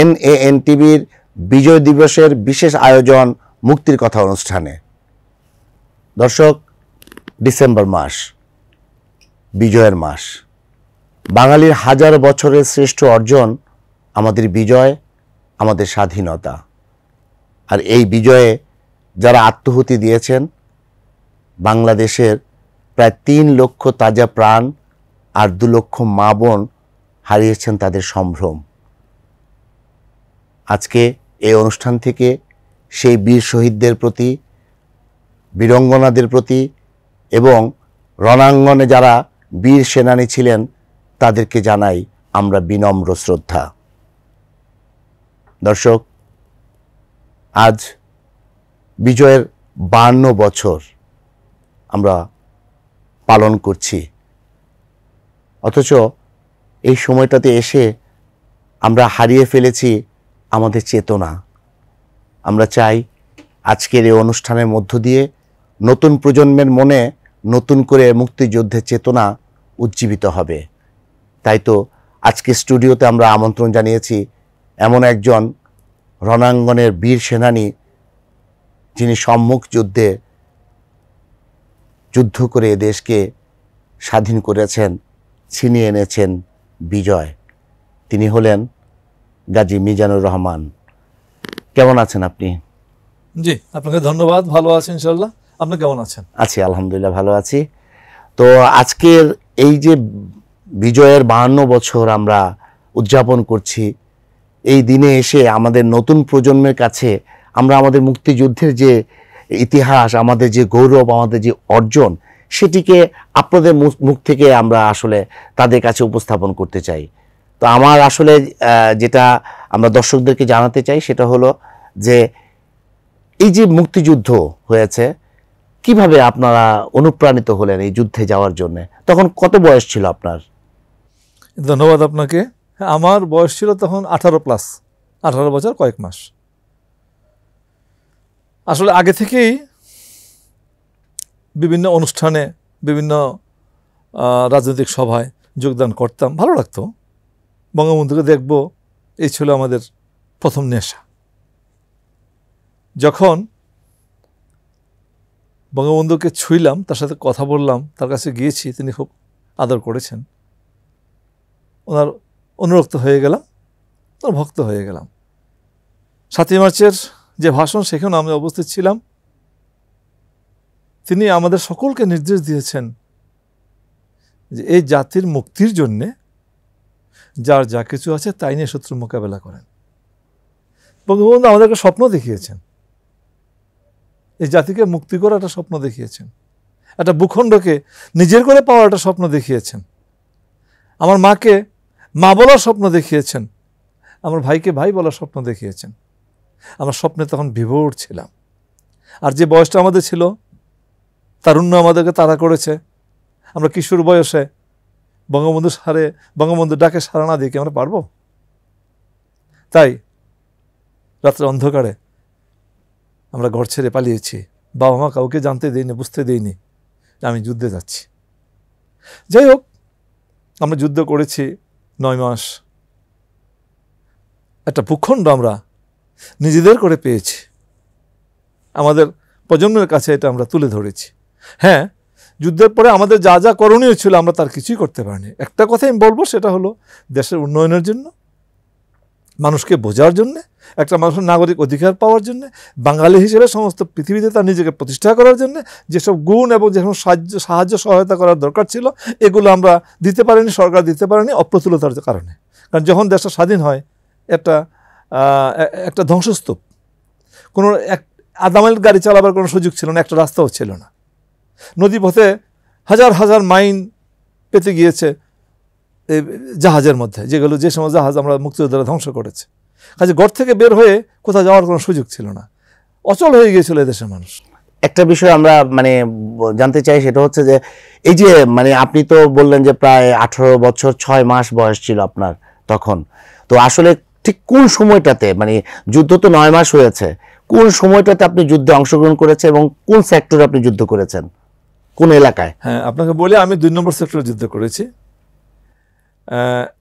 এনএএন টিভির বিজয় দিবসের বিশেষ আয়োজন মুক্তির কথা অনুষ্ঠানে দর্শক ডিসেম্বর মাস বিজয়ের মাস বাঙালির হাজার বছরের শ্রেষ্ঠ অর্জন আমাদের বিজয় আমাদের স্বাধীনতা আর এই বিজয়ে যারা আত্মহুতি দিয়েছেন বাংলাদেশের প্রায় তিন লক্ষ তাজা প্রাণ আর দু লক্ষ মা বোন হারিয়েছেন তাদের সম্ভ্রম আজকে এই অনুষ্ঠান থেকে সেই বীর শহীদদের প্রতি বীরঙ্গনাদের প্রতি এবং রণাঙ্গনে যারা বীর সেনানী ছিলেন তাদেরকে জানাই আমরা বিনম্র শ্রদ্ধা দর্শক আজ বিজয়ের বান্ন বছর আমরা পালন করছি অথচ এই সময়টাতে এসে আমরা হারিয়ে ফেলেছি আমাদের চেতনা আমরা চাই আজকের এই অনুষ্ঠানের মধ্য দিয়ে নতুন প্রজন্মের মনে নতুন করে মুক্তিযুদ্ধের চেতনা উজ্জীবিত হবে তাই তো আজকে স্টুডিওতে আমরা আমন্ত্রণ জানিয়েছি এমন একজন রণাঙ্গনের বীর সেনানী যিনি সম্মুখ যুদ্ধে যুদ্ধ করে দেশকে স্বাধীন করেছেন ছিনিয়ে এনেছেন বিজয় তিনি হলেন গাজী মিজানুর রহমান কেমন আছেন আপনি জি আপনাকে ধন্যবাদ ভালো আছেন ইনশাল্লাহ আপনি কেমন আছেন আছি আলহামদুলিল্লাহ ভালো আছি তো আজকের এই যে বিজয়ের বাহান্ন বছর আমরা উদযাপন করছি এই দিনে এসে আমাদের নতুন প্রজন্মের কাছে আমরা আমাদের মুক্তিযুদ্ধের যে ইতিহাস আমাদের যে গৌরব আমাদের যে অর্জন সেটিকে আপনাদের মুখ থেকে আমরা আসলে তাদের কাছে উপস্থাপন করতে চাই তো আমার আসলে যেটা আমরা দর্শকদেরকে জানাতে চাই সেটা হলো যে এই যে মুক্তিযুদ্ধ হয়েছে কিভাবে আপনারা অনুপ্রাণিত হলেন এই যুদ্ধে যাওয়ার জন্য তখন কত বয়স ছিল আপনার ধন্যবাদ আপনাকে আমার বয়স ছিল তখন আঠারো প্লাস আঠারো বছর কয়েক মাস আসলে আগে থেকেই বিভিন্ন অনুষ্ঠানে বিভিন্ন রাজনৈতিক সভায় যোগদান করতাম ভালো লাগতো বঙ্গবন্ধুকে দেখব এই ছিল আমাদের প্রথম নেশা যখন বঙ্গবন্ধুকে ছুঁইলাম তার সাথে কথা বললাম তার কাছে গিয়েছি তিনি খুব আদর করেছেন ওনার অনুরক্ত হয়ে গেলাম ওনার ভক্ত হয়ে গেলাম সাতই মার্চের যে ভাষণ সেখানেও আমি অবস্থিত ছিলাম তিনি আমাদের সকলকে নির্দেশ দিয়েছেন যে এই জাতির মুক্তির জন্যে যার যা কিছু আছে তাই নিয়ে শত্রু মোকাবেলা করেন বঙ্গবন্ধু আমাদেরকে স্বপ্ন দেখিয়েছেন এই জাতিকে মুক্তি করার একটা স্বপ্ন দেখিয়েছেন একটা ভূখণ্ডকে নিজের করে পাওয়ার একটা স্বপ্ন দেখিয়েছেন আমার মাকে মা বলার স্বপ্ন দেখিয়েছেন আমার ভাইকে ভাই বলার স্বপ্ন দেখিয়েছেন আমার স্বপ্নে তখন বিভোর ছিলাম আর যে বয়সটা আমাদের ছিল তারুণ্য আমাদেরকে তাড়া করেছে আমরা কিশোর বয়সে বঙ্গবন্ধু সারে বঙ্গবন্ধু ডাকে সারা না দিয়ে কি আমরা পারবো তাই রাত্রে অন্ধকারে আমরা ঘর ছেড়ে পালিয়েছি বাবা মা কাউকে জানতে দেয়নি বুঝতে দেয়নি আমি যুদ্ধে যাচ্ছি যাই হোক আমরা যুদ্ধ করেছি নয় মাস একটা ভূখণ্ড আমরা নিজেদের করে পেয়েছি আমাদের প্রজন্মের কাছে এটা আমরা তুলে ধরেছি হ্যাঁ যুদ্ধের পরে আমাদের যা যা করণীয় ছিল আমরা তার কিছুই করতে পারিনি একটা কথা আমি বলবো সেটা হলো দেশের উন্নয়নের জন্য মানুষকে বোঝার জন্য একটা মানুষের নাগরিক অধিকার পাওয়ার জন্য বাঙালি হিসেবে সমস্ত পৃথিবীতে তার নিজেকে প্রতিষ্ঠা করার জন্য যেসব গুণ এবং যেসব সাহায্য সাহায্য সহায়তা করার দরকার ছিল এগুলো আমরা দিতে পারিনি সরকার দিতে পারেনি অপ্রতুলতার কারণে কারণ যখন দেশটা স্বাধীন হয় একটা একটা ধ্বংসস্তূপ কোনো এক আদামের গাড়ি চালাবার কোনো সুযোগ ছিল না একটা রাস্তাও ছিল না নদীপথে হাজার হাজার মাইন পেতে গিয়েছে জাহাজের মধ্যে যেগুলো যে সময় জাহাজ আমরা মুক্তিযোদ্ধারা ধ্বংস করেছে কাজে গড় থেকে বের হয়ে কোথাও যাওয়ার কোনো সুযোগ ছিল না অচল হয়ে গিয়েছিল এদেশের মানুষ একটা বিষয় আমরা মানে জানতে চাই সেটা হচ্ছে যে এই যে মানে আপনি তো বললেন যে প্রায় আঠারো বছর ছয় মাস বয়স ছিল আপনার তখন তো আসলে ঠিক কোন সময়টাতে মানে যুদ্ধ তো নয় মাস হয়েছে কোন সময়টাতে আপনি যুদ্ধে অংশগ্রহণ করেছে এবং কোন সেক্টরে আপনি যুদ্ধ করেছেন কোন এলাকায় হ্যাঁ আপনাকে বলি আমি দুই নম্বর সেক্টরে যুদ্ধ করেছি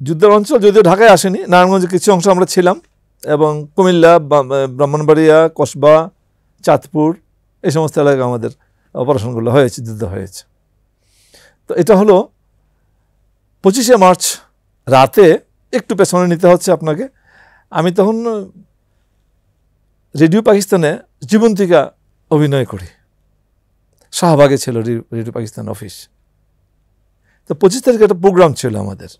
যুদ্ধের অঞ্চল যদিও ঢাকায় আসেনি নারায়ণগঞ্জের কিছু অংশ আমরা ছিলাম এবং কুমিল্লা ব্রাহ্মণবাড়িয়া কসবা চাঁদপুর এই সমস্ত এলাকায় আমাদের অপারেশনগুলো হয়েছে যুদ্ধ হয়েছে তো এটা হলো পঁচিশে মার্চ রাতে একটু পেছনে নিতে হচ্ছে আপনাকে আমি তখন রেডিও পাকিস্তানে জীবন্তিকা অভিনয় করি শাহবাগে ছিল রেডিও পাকিস্তান অফিস তো পঁচিশ তারিখে একটা প্রোগ্রাম ছিল আমাদের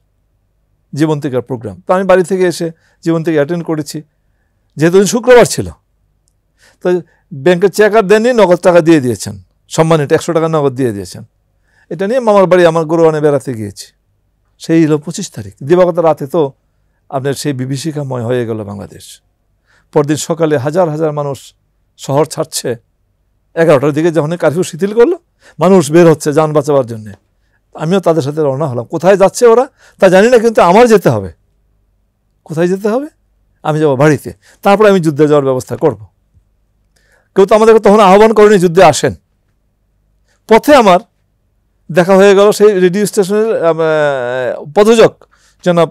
জীবন থেকে প্রোগ্রাম তো আমি বাড়ি থেকে এসে জীবন থেকে অ্যাটেন্ড করেছি যেহেতু শুক্রবার ছিল তো ব্যাংকের চেকার দেননি নগদ টাকা দিয়ে দিয়েছেন সম্মানিত একশো টাকা নগদ দিয়ে দিয়েছেন এটা নিয়ে মামার বাড়ি আমার গরুয়ানে বেড়াতে গিয়েছি সেই হলো পঁচিশ তারিখ দিবাগত রাতে তো আপনার সেই বিভীষিকাময় হয়ে গেল বাংলাদেশ পরদিন সকালে হাজার হাজার মানুষ শহর ছাড়ছে এগারোটার দিকে যখন কারফিউ শিথিল করলো মানুষ বের হচ্ছে যান বাঁচাবার জন্যে আমিও তাদের সাথে রওনা হলাম কোথায় যাচ্ছে ওরা তা জানি না কিন্তু আমার যেতে হবে কোথায় যেতে হবে আমি যাবো বাড়িতে তারপরে আমি যুদ্ধে যাওয়ার ব্যবস্থা করব। কেউ তো আমাদেরকে তখন আহ্বান করেনি যুদ্ধে আসেন পথে আমার দেখা হয়ে গেল সেই রেডিও স্টেশনের প্রযোজক জনাব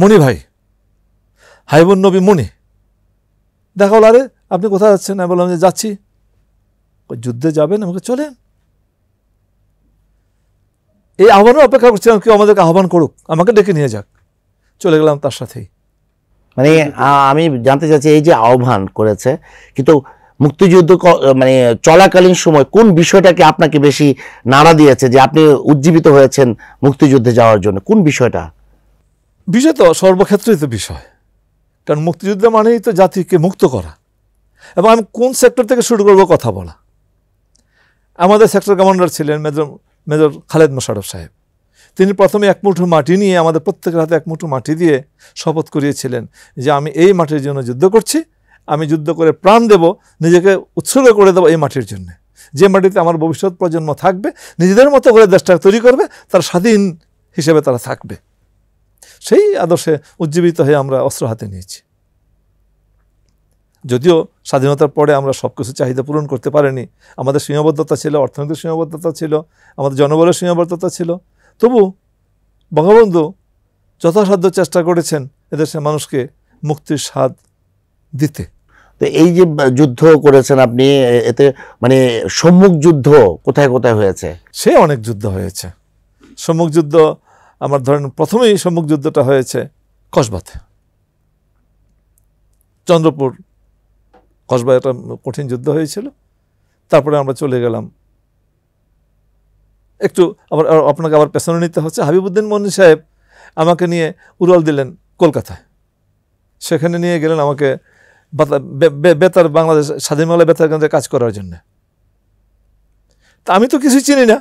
মণি ভাই হাইবুন নবী মণি দেখা হলো আরে আপনি কোথায় যাচ্ছেন আমি বললাম যে যাচ্ছি যুদ্ধে যাবেন আমাকে চলেন এই আহ্বানও অপেক্ষা করছিলাম কেউ আমাদেরকে আহ্বান করুক আমাকে ডেকে নিয়ে যাক চলে গেলাম তার সাথেই মানে আমি জানতে চাচ্ছি এই যে আহ্বান করেছে কিন্তু মুক্তিযুদ্ধ মানে চলাকালীন সময় কোন বিষয়টাকে আপনাকে বেশি নাড়া দিয়েছে যে আপনি উজ্জীবিত হয়েছেন মুক্তিযুদ্ধে যাওয়ার জন্য কোন বিষয়টা বিষয় তো সর্বক্ষেত্রেই তো বিষয় কারণ মুক্তিযুদ্ধ মানেই তো জাতিকে মুক্ত করা এবং আমি কোন সেক্টর থেকে শুরু করব কথা বলা আমাদের সেক্টর কমান্ডার ছিলেন মেজর মেজর খালেদ মোশারফ সাহেব তিনি প্রথমে এক মুঠো মাটি নিয়ে আমাদের প্রত্যেকের হাতে এক মুঠো মাটি দিয়ে শপথ করিয়েছিলেন যে আমি এই মাটির জন্য যুদ্ধ করছি আমি যুদ্ধ করে প্রাণ দেব নিজেকে উৎসর্গ করে দেবো এই মাটির জন্যে যে মাটিতে আমার ভবিষ্যৎ প্রজন্ম থাকবে নিজেদের মতো করে দেশটা তৈরি করবে তার স্বাধীন হিসেবে তারা থাকবে সেই আদর্শে উজ্জীবিত হয়ে আমরা অস্ত্র হাতে নিয়েছি যদিও স্বাধীনতার পরে আমরা সব কিছু চাহিদা পূরণ করতে পারিনি আমাদের সীমাবদ্ধতা ছিল অর্থনৈতিক সীমাবদ্ধতা ছিল আমাদের জনবলের সীমাবদ্ধতা ছিল তবু বঙ্গবন্ধু যথাসাধ্য চেষ্টা করেছেন এদেশের মানুষকে মুক্তির স্বাদ দিতে তো এই যে যুদ্ধ করেছেন আপনি এতে মানে সম্মুখ যুদ্ধ কোথায় কোথায় হয়েছে সে অনেক যুদ্ধ হয়েছে সম্মুখ যুদ্ধ আমার ধরেন প্রথমেই সম্মুখ যুদ্ধটা হয়েছে কসবাতে চন্দ্রপুর কসবায় একটা কঠিন যুদ্ধ হয়েছিল তারপরে আমরা চলে গেলাম একটু আবার আপনাকে আবার পেছনে নিতে হচ্ছে হাবিবুদ্দিন মনি সাহেব আমাকে নিয়ে উড়াল দিলেন কলকাতায় সেখানে নিয়ে গেলেন আমাকে বেতার বাংলাদেশ স্বাধীন বাংলা বেতার কেন্দ্রে কাজ করার জন্য তা আমি তো কিছুই চিনি না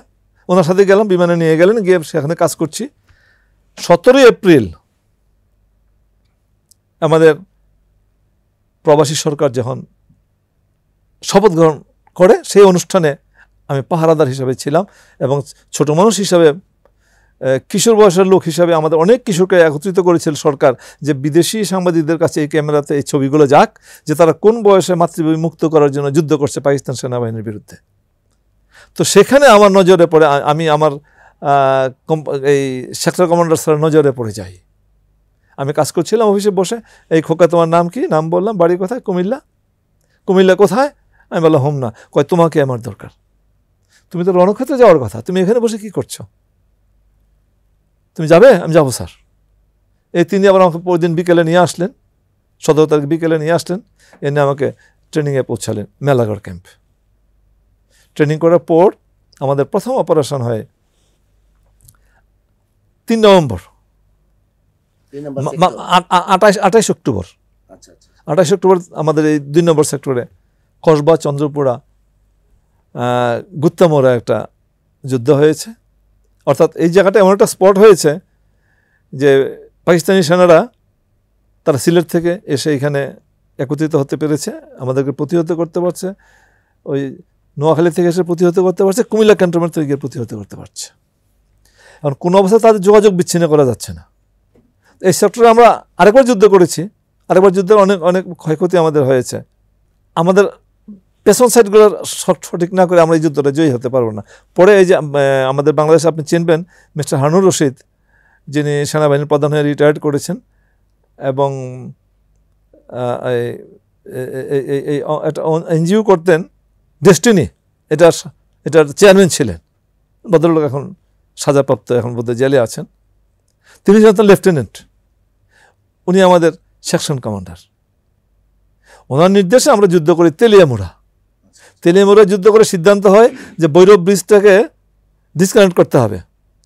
ওনার সাথে গেলাম বিমানে নিয়ে গেলেন গিয়ে সেখানে কাজ করছি সতেরোই এপ্রিল আমাদের প্রবাসী সরকার যখন শপথ গ্রহণ করে সেই অনুষ্ঠানে আমি পাহারাদার হিসাবে ছিলাম এবং ছোট মানুষ হিসাবে কিশোর বয়সের লোক হিসাবে আমাদের অনেক কিশোরকে একত্রিত করেছিল সরকার যে বিদেশি সাংবাদিকদের কাছে এই ক্যামেরাতে এই ছবিগুলো যাক যে তারা কোন বয়সে মাতৃভূমি মুক্ত করার জন্য যুদ্ধ করছে পাকিস্তান সেনাবাহিনীর বিরুদ্ধে তো সেখানে আমার নজরে পড়ে আমি আমার এই সেক্টর কমান্ডার স্যারের নজরে পড়ে যাই আমি কাজ করছিলাম অফিসে বসে এই খোকা তোমার নাম কি নাম বললাম বাড়ি কোথায় কুমিল্লা কুমিল্লা কোথায় আমি বললাম হোম না কয় তোমাকে আমার দরকার তুমি তো রণক্ষেত্রে যাওয়ার কথা তুমি এখানে বসে কি করছো তুমি যাবে আমি যাবো স্যার এই তিনি আবার আমাকে পরদিন বিকেলে নিয়ে আসলেন সতেরো তারিখ বিকেলে নিয়ে আসলেন এনে আমাকে ট্রেনিংয়ে পৌঁছালেন মেলাগড় ক্যাম্প ট্রেনিং করার পর আমাদের প্রথম অপারেশন হয় তিন নভেম্বর আঠাশ আঠাশ অক্টোবর আচ্ছা, আচ্ছা। আঠাশ অক্টোবর আমাদের এই দুই নম্বর সেক্টরে কসবা চন্দ্রপুরা গুত্তামোড়া একটা যুদ্ধ হয়েছে অর্থাৎ এই জায়গাটা এমন একটা স্পট হয়েছে যে পাকিস্তানি সেনারা তারা সিলেট থেকে এসে এখানে একত্রিত হতে পেরেছে আমাদেরকে প্রতিহত করতে পারছে ওই নোয়াখালী থেকে এসে প্রতিহত করতে পারছে কুমিল্লা ক্যান্টনমেন্ট থেকে গিয়ে প্রতিহত করতে পারছে এখন কোনো অবস্থায় তাদের যোগাযোগ বিচ্ছিন্ন করা যাচ্ছে না এই সেক্টরে আমরা আরেকবার যুদ্ধ করেছি আরেকবার যুদ্ধের অনেক অনেক ক্ষয়ক্ষতি আমাদের হয়েছে আমাদের পেছন সাইডগুলো সঠিক না করে আমরা এই যুদ্ধটা জয়ী হতে পারবো না পরে এই যে আমাদের বাংলাদেশে আপনি চিনবেন মিস্টার হানুর রশিদ যিনি সেনাবাহিনীর প্রধান হয়ে রিটায়ার্ড করেছেন এবং একটা এনজিও করতেন ডেস্টিনি এটার এটার চেয়ারম্যান ছিলেন ভদ্রলোক এখন সাজাপ্রাপ্ত এখন বোধহয় জেলে আছেন তিনি জানতেন লেফটেন্যান্ট উনি আমাদের সেকশন কমান্ডার ওনার নির্দেশে আমরা যুদ্ধ করি তেলিয়ামুড়া তেলে যুদ্ধ করে সিদ্ধান্ত হয় যে বৈরব ব্রিজটাকে ডিসকানেক্ট করতে হবে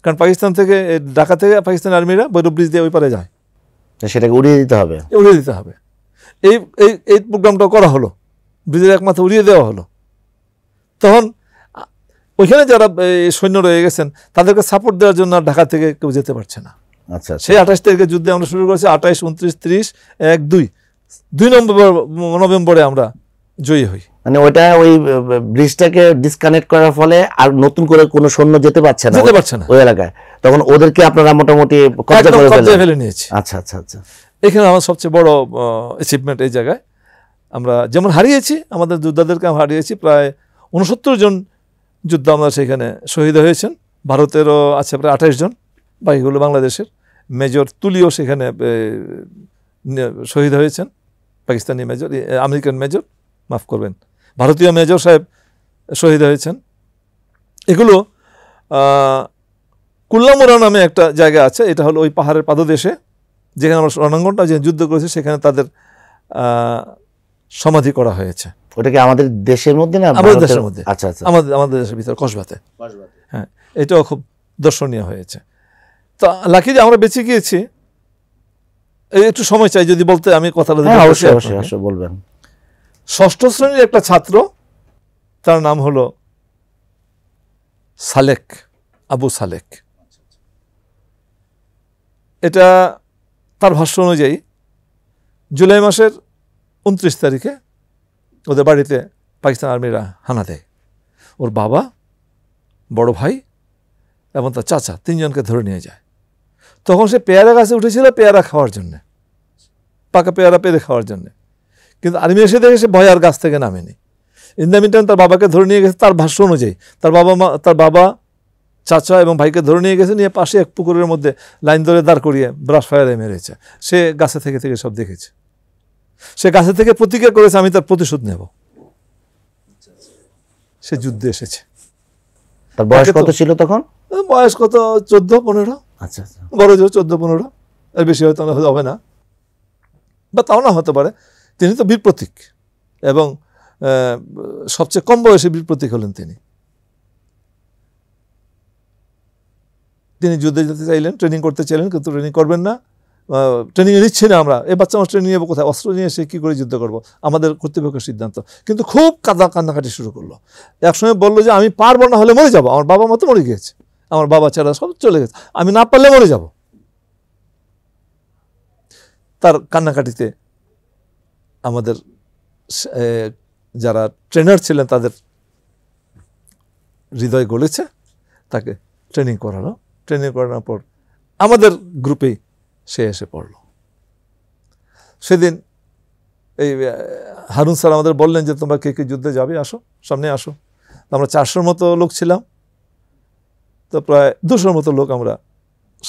কারণ পাকিস্তান থেকে ঢাকা থেকে পাকিস্তান আর্মিরা বৈরব ব্রিজ দিয়ে ওই পারে যায় সেটাকে উড়িয়ে দিতে হবে উড়িয়ে দিতে হবে এই এই এই প্রোগ্রামটা করা হলো ব্রিজের একমাত্র উড়িয়ে দেওয়া হলো তখন ওইখানে যারা সৈন্য রয়ে গেছেন তাদেরকে সাপোর্ট দেওয়ার জন্য ঢাকা থেকে কেউ যেতে পারছে না আচ্ছা, আচ্ছা সেই আঠাশ তারিখে যুদ্ধে আমরা শুরু করেছি আঠাশ উনত্রিশ ত্রিশ এক দুই দুই নম্বর নভেম্বরে আমরা জয়ী হই মানে ওইটা ওই ব্রিজটাকে ডিসকানেক্ট করার ফলে আর নতুন করে কোনো সৈন্য যেতে পারছে না যেতে পারছে না ওই এলাকায় তখন ওদেরকে আপনারা মোটামুটি কবজা করে কবজা ফেলে নিয়েছি আচ্ছা আচ্ছা আচ্ছা এখানে আমার সবচেয়ে বড় অ্যাচিভমেন্ট এই জায়গায় আমরা যেমন হারিয়েছি আমাদের যোদ্ধাদেরকে আমরা হারিয়েছি প্রায় উনসত্তর জন যুদ্ধ আমরা সেখানে শহীদ হয়েছেন ভারতেরও আছে প্রায় আঠাশ জন বাকিগুলো বাংলাদেশের মেজর তুলিও সেখানে শহীদ হয়েছেন পাকিস্তানি মেজর আমেরিকান মেজর মাফ করবেন ভারতীয় মেজর সাহেব শহীদ হয়েছেন এগুলো কুল্লামোরা নামে একটা জায়গা আছে এটা হলো ওই পাহাড়ের পাদদেশে যেখানে আমরা রণাঙ্গনটা যে যুদ্ধ করেছে সেখানে তাদের সমাধি করা হয়েছে ওটা কি আমাদের দেশের মধ্যে না আমাদের দেশের মধ্যে আচ্ছা আচ্ছা আমাদের আমাদের দেশের ভিতরে কসবাতে হ্যাঁ এটাও খুব দর্শনীয় হয়েছে তো লাকি যে আমরা বেঁচে গিয়েছি একটু সময় চাই যদি বলতে আমি কথাটা হ্যাঁ, অবশ্যই অবশ্যই বলবেন ষষ্ঠ শ্রেণীর একটা ছাত্র তার নাম হল সালেক আবু সালেক এটা তার ভাষ্য অনুযায়ী জুলাই মাসের উনত্রিশ তারিখে ওদের বাড়িতে পাকিস্তান আর্মিরা হানা দেয় ওর বাবা বড় ভাই এবং তার চাচা তিনজনকে ধরে নিয়ে যায় তখন সে পেয়ারা গাছে উঠেছিল পেয়ারা খাওয়ার জন্যে পাকা পেয়ারা পেরে খাওয়ার জন্যে কিন্তু আর্মি এসে দেখে সে ভয় আর গাছ থেকে নামেনি ইন দ্য মিনটাইম তার বাবাকে ধরে নিয়ে গেছে তার ভাষ্য অনুযায়ী তার বাবা মা তার বাবা চাচা এবং ভাইকে ধরে নিয়ে গেছে নিয়ে পাশে এক পুকুরের মধ্যে লাইন ধরে দাঁড় করিয়ে ব্রাশ ফায়ারে মেরেছে সে গাছে থেকে থেকে সব দেখেছে সে গাছে থেকে প্রতিজ্ঞা করেছে আমি তার প্রতিশোধ নেব সে যুদ্ধে এসেছে তার বয়স কত ছিল তখন বয়স কত চোদ্দ পনেরো আচ্ছা, আচ্ছা। বড় জোর চোদ্দ পনেরো আর বেশি হয়তো হবে না বা তাও না হতে পারে তিনি তো বীর প্রতীক এবং সবচেয়ে কম বয়সে বীর প্রতীক হলেন তিনি তিনি যুদ্ধে যেতে চাইলেন ট্রেনিং করতে চাইলেন কিন্তু ট্রেনিং করবেন না ট্রেনিংয়ে নিচ্ছি না আমরা এ বাচ্চা আমার ট্রেনিং নেবো কোথায় অস্ত্র নিয়ে এসে কী করে যুদ্ধ করব আমাদের কর্তৃপক্ষের সিদ্ধান্ত কিন্তু খুব কাদা কান্নাকাটি শুরু করলো একসময় বললো যে আমি পারবো না হলে মরে যাবো আমার বাবা মতো মরে গিয়েছে আমার বাবা ছাড়া সব চলে গেছে আমি না পারলে মরে যাব তার কান্নাকাটিতে আমাদের যারা ট্রেনার ছিলেন তাদের হৃদয় গলেছে তাকে ট্রেনিং করানো ট্রেনিং করানোর পর আমাদের গ্রুপেই সে এসে পড়ল সেদিন এই হারুন স্যার আমাদের বললেন যে তোমরা কে কে যুদ্ধে যাবে আসো সামনে আসো আমরা চারশোর মতো লোক ছিলাম তো প্রায় দুশোর মতো লোক আমরা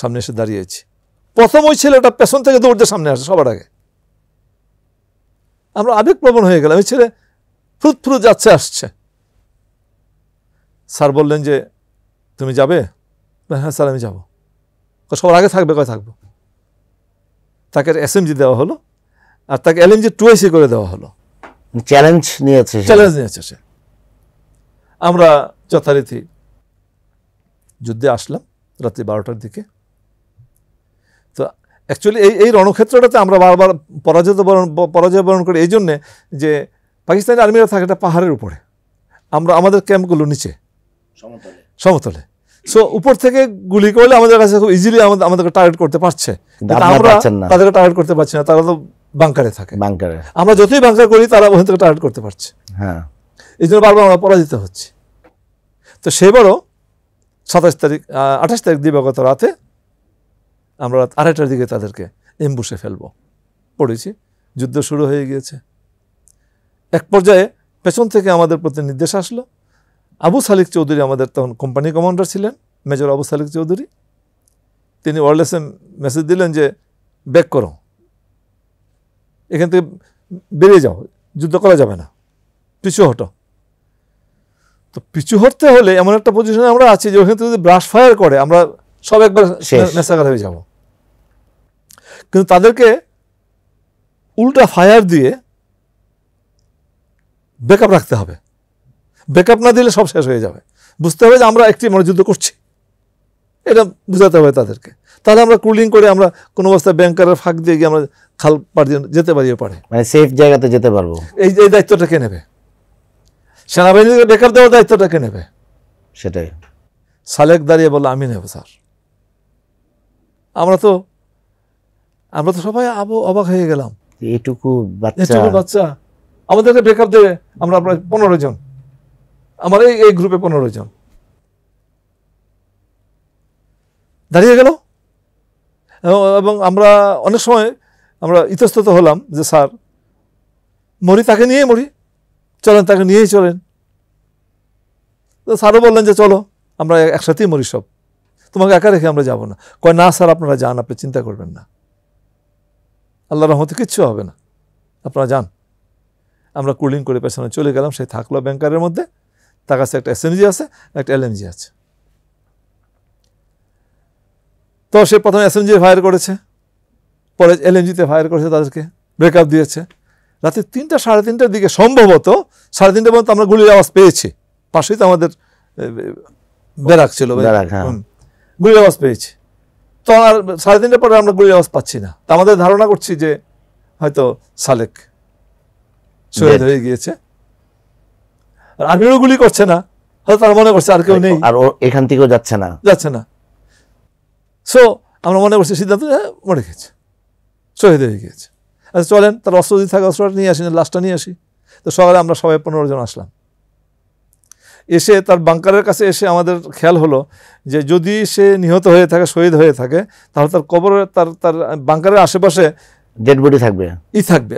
সামনে এসে দাঁড়িয়েছি প্রথম ওই ছেলেটা পেছন থেকে দৌড়তে সামনে আসে সবার আগে আমরা আবেগপ্রবণ হয়ে গেলাম এই ছেলে ফ্রুত যাচ্ছে আসছে স্যার বললেন যে তুমি যাবে হ্যাঁ স্যার আমি যাবো সবার আগে থাকবে কয় থাকবো তাকে এসএমজি দেওয়া হলো আর তাকে এলএমজি টু এসি করে দেওয়া হলো চ্যালেঞ্জ নিয়েছে চ্যালেঞ্জ নিয়েছে সে আমরা যথারীতি যুদ্ধে আসলাম রাত্রি বারোটার দিকে অ্যাকচুয়ালি এই এই রণক্ষেত্রটাতে আমরা বারবার পরাজিত বরণ পরাজয় বরণ করি এই জন্যে যে পাকিস্তানি আর্মিরা থাকে একটা পাহাড়ের উপরে আমরা আমাদের ক্যাম্পগুলো নিচে সমতলে সমতলে সো উপর থেকে গুলি করলে আমাদের কাছে খুব ইজিলি আমাদের আমাদেরকে টার্গেট করতে পারছে আমরা তাদেরকে টার্গেট করতে পারছি না তারা তো বাংকারে থাকে বাংকারে আমরা যতই বাংকার করি তারা ওখান থেকে টার্গেট করতে পারছে হ্যাঁ এই জন্য বারবার আমরা পরাজিত হচ্ছি তো সেবারও সাতাশ তারিখ আঠাশ তারিখ দিবাগত রাতে আমরা রাত আড়াইটার দিকে তাদেরকে এম্বুসে ফেলব পড়েছি যুদ্ধ শুরু হয়ে গিয়েছে এক পর্যায়ে পেছন থেকে আমাদের প্রতি নির্দেশ আসলো আবু সালিক চৌধুরী আমাদের তখন কোম্পানি কমান্ডার ছিলেন মেজর আবু সালিক চৌধুরী তিনি ওয়ারলেসে মেসেজ দিলেন যে ব্যাক করো এখান থেকে বেরিয়ে যাও যুদ্ধ করা যাবে না পিছু হটো তো পিছু হটতে হলে এমন একটা পজিশনে আমরা আছি যে ওখানে যদি ব্রাশ ফায়ার করে আমরা সব একবার নেশাগার হয়ে যাব কিন্তু তাদেরকে উল্টা ফায়ার দিয়ে ব্যাকআপ রাখতে হবে ব্যাকআপ না দিলে সব শেষ হয়ে যাবে বুঝতে হবে যে আমরা একটি মনোযুদ্ধ করছি এটা বুঝাতে হবে তাদেরকে তাহলে আমরা কুলিং করে আমরা কোনো অবস্থায় ব্যাংকারের ফাঁক দিয়ে গিয়ে আমরা খাল পার যেতে পারি পারে মানে সেফ জায়গাতে যেতে পারবো এই এই দায়িত্বটা কে নেবে সেনাবাহিনীকে বেকার দেওয়ার দায়িত্বটা কে নেবে সেটাই সালেক দাঁড়িয়ে বলো আমি নেব স্যার আমরা তো আমরা তো সবাই অবাক হয়ে গেলাম এটুকু বাচ্চা বাচ্চা আমাদেরকে আপ দেবে আমরা আপনার পনেরো জন আমার এই এই গ্রুপে পনেরো জন দাঁড়িয়ে গেল এবং আমরা অনেক সময় আমরা ইতস্তত হলাম যে স্যার মরি তাকে নিয়ে মরি চলেন তাকে নিয়েই চলেন তো স্যারও বললেন যে চলো আমরা একসাথেই মরি সব তোমাকে একা রেখে আমরা যাব না কয় না স্যার আপনারা যান আপনি চিন্তা করবেন না আল্লাহ রহমতে কিচ্ছু হবে না আপনারা যান আমরা কুলিং করে পেছনে চলে গেলাম সে থাকলো ব্যাংকারের মধ্যে তার কাছে একটা এসএনজি আছে একটা এলএনজি আছে তো সে প্রথমে এসএনজি ফায়ার করেছে পরে এলএনজিতে ফায়ার করেছে তাদেরকে ব্রেকআপ দিয়েছে রাতে তিনটা সাড়ে তিনটার দিকে সম্ভবত সাড়ে তিনটা পর্যন্ত আমরা গুলির আওয়াজ পেয়েছি পাশেই তো আমাদের ব্যারাক ছিল হ্যাঁ। গুলি আওয়াজ পেয়েছি তো আর সাড়ে তিনটার পরে আমরা গুলি আওয়াজ পাচ্ছি না তো আমাদের ধারণা করছি যে হয়তো সালেক শহীদ হয়ে গিয়েছে আর আমিরও গুলি করছে না হয়তো তারা মনে করছে আর কেউ নেই আর এখান থেকেও যাচ্ছে না যাচ্ছে না সো আমরা মনে করছি সিদ্ধান্ত হ্যাঁ, মরে গেছে শহীদ হয়ে গিয়েছে আচ্ছা চলেন তার অস্ত্র যদি থাকে অস্ত্রটা নিয়ে আসি না লাশটা নিয়ে আসি তো সকালে আমরা সবাই পনেরো জন আসলাম এসে তার বাঙ্কারের কাছে এসে আমাদের খেয়াল হলো যে যদি সে নিহত হয়ে থাকে শহীদ হয়ে থাকে তাহলে তার কবরে তার তার বাঙ্কারের আশেপাশে ডেড বডি থাকবে ই থাকবে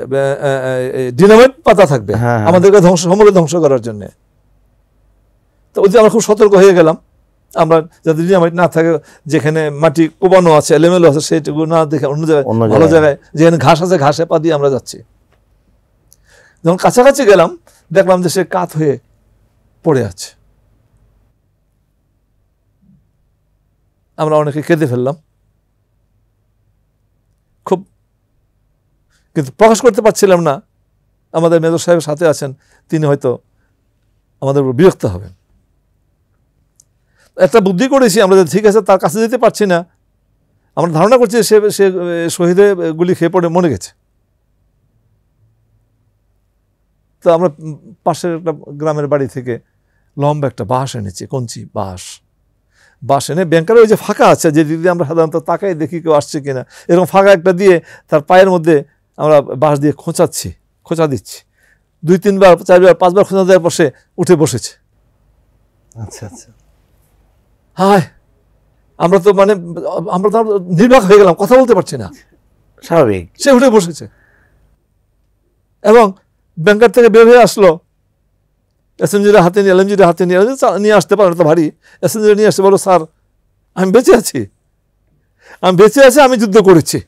ডিনামাইট পাতা থাকবে হ্যাঁ, হ্যাঁ। আমাদেরকে ধ্বংস সমূলে ধ্বংস করার জন্য তো ওই যে আমরা খুব সতর্ক হয়ে গেলাম আমরা যাতে ডিনামাইট না থাকে যেখানে মাটি কোবানো আছে এলোমেলো আছে সেটুকু না দেখে অন্য জায়গায় ভালো জায়গায় যেখানে ঘাস আছে ঘাসে পা দিয়ে আমরা যাচ্ছি যখন কাছাকাছি গেলাম দেখলাম যে সে কাত হয়ে পড়ে আছে আমরা অনেকে কেঁদে ফেললাম খুব কিন্তু প্রকাশ করতে পারছিলাম না আমাদের মেজর সাহেবের সাথে আছেন তিনি হয়তো আমাদের উপর বিরক্ত হবেন একটা বুদ্ধি করেছি আমরা ঠিক আছে তার কাছে যেতে পারছি না আমরা ধারণা করছি সে সে শহীদে গুলি খেয়ে পড়ে মনে গেছে তো আমরা পাশের একটা গ্রামের বাড়ি থেকে লম্বা একটা বাঁশ এনেছে কঞ্চি বাঁশ বাঁশ এনে ব্যাংকারে ওই যে ফাঁকা আছে যে দিদি আমরা সাধারণত তাকাই দেখি কেউ আসছে কিনা এরকম ফাঁকা একটা দিয়ে তার পায়ের মধ্যে আমরা বাঁশ দিয়ে খোঁচাচ্ছি খোঁচা দিচ্ছি দুই তিনবার চারবার পাঁচবার খোঁচা দেওয়ার পর সে উঠে বসেছে আচ্ছা আচ্ছা হায় আমরা তো মানে আমরা তো নির্বাক হয়ে গেলাম কথা বলতে পারছি না স্বাভাবিক সে উঠে বসেছে এবং ব্যাংকার থেকে বের হয়ে আসলো অ্যাসেঞ্জারে হাতে নিয়ে এলএমজিটা হাতে নিয়ে নিয়ে আসতে পারো তো ভারী অ্যাসেঞ্জারে নিয়ে আসতে পারো স্যার আমি বেঁচে আছি আমি বেঁচে আছি আমি যুদ্ধ করেছি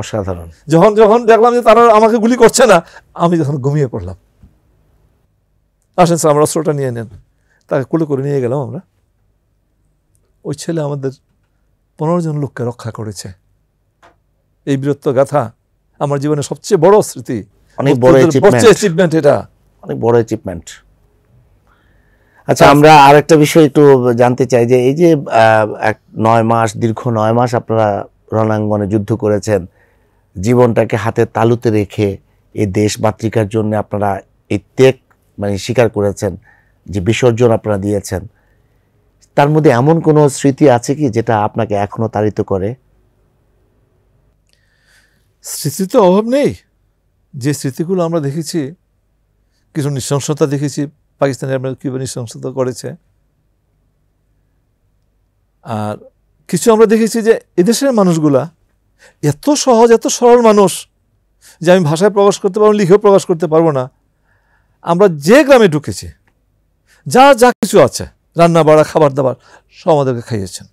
অসাধারণ যখন যখন দেখলাম যে তারা আমাকে গুলি করছে না আমি যখন ঘুমিয়ে পড়লাম আসেন স্যার আমার অস্ত্রটা নিয়ে নেন তাকে কুলে করে নিয়ে গেলাম আমরা ওই ছেলে আমাদের পনেরো জন লোককে রক্ষা করেছে এই বীরত্ব গাথা আমার জীবনে সবচেয়ে বড় স্মৃতি অনেক বড় অ্যাচিভমেন্ট এটা অনেক বড় অ্যাচিভমেন্ট আচ্ছা আমরা আর একটা বিষয় একটু জানতে চাই যে এই যে এক নয় মাস দীর্ঘ নয় মাস আপনারা রণাঙ্গনে যুদ্ধ করেছেন জীবনটাকে হাতে তালুতে রেখে এই দেশ মাতৃকার জন্য আপনারা এই ত্যাগ মানে স্বীকার করেছেন যে বিসর্জন আপনারা দিয়েছেন তার মধ্যে এমন কোনো স্মৃতি আছে কি যেটা আপনাকে এখনও তাড়িত করে স্মৃতি তো অভাব নেই যে স্মৃতিগুলো আমরা দেখেছি কিছু নৃশংসতা দেখেছি পাকিস্তানের আমরা কীভাবে নৃশংসতা করেছে আর কিছু আমরা দেখেছি যে এদেশের মানুষগুলা এত সহজ এত সরল মানুষ যে আমি ভাষায় প্রকাশ করতে পারবো লিখেও প্রকাশ করতে পারবো না আমরা যে গ্রামে ঢুকেছি যা যা কিছু আছে রান্না বাড়া খাবার দাবার সব আমাদেরকে খাইয়েছেন